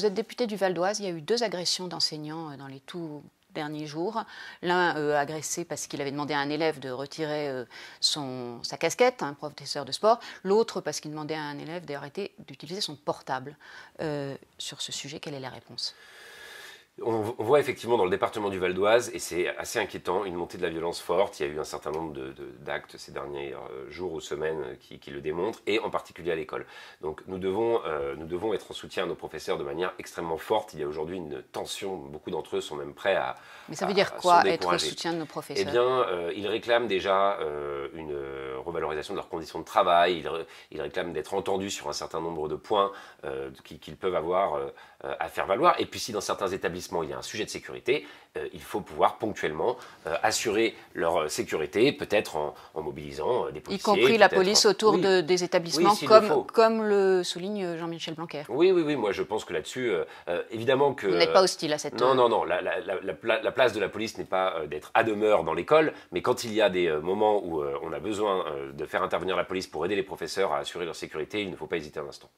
Vous êtes député du Val d'Oise. Il y a eu deux agressions d'enseignants euh, dans les tout derniers jours. L'un euh, agressé parce qu'il avait demandé à un élève de retirer euh, sa casquette, un professeur de sport. L'autre parce qu'il demandait à un élève d'arrêter d'utiliser son portable. sur ce sujet, quelle est la réponse on voit effectivement dans le département du Val d'Oise, et c'est assez inquiétant, une montée de la violence forte. Il y a eu un certain nombre d'actes de, d'actes ces derniers euh, jours ou semaines euh, qui, le démontrent, et en particulier à l'école. Donc nous devons, euh, nous devons être en soutien à nos professeurs de manière extrêmement forte. Il y a aujourd'hui une tension, beaucoup d'entre eux sont même prêts à... Mais ça veut dire quoi, être en soutien de nos professeurs Eh bien, ils réclament déjà une valorisation de leurs conditions de travail, ils, réclament d'être entendus sur un certain nombre de points euh, qu'ils peuvent avoir euh, euh, à faire valoir. Et puis si dans certains établissements il y a un sujet de sécurité, il faut pouvoir ponctuellement assurer leur sécurité, peut-être en, mobilisant des policiers. Y compris la police autour de, des établissements, comme, le comme le souligne Jean-Michel Blanquer. Oui, oui, oui, moi je pense que là-dessus, évidemment que... Vous n'êtes pas hostile à cette... Non, non, non, la, la place de la police n'est pas d'être à demeure dans l'école, mais quand il y a des moments où on a besoin euh, de faire intervenir la police pour aider les professeurs à assurer leur sécurité, il ne faut pas hésiter un instant.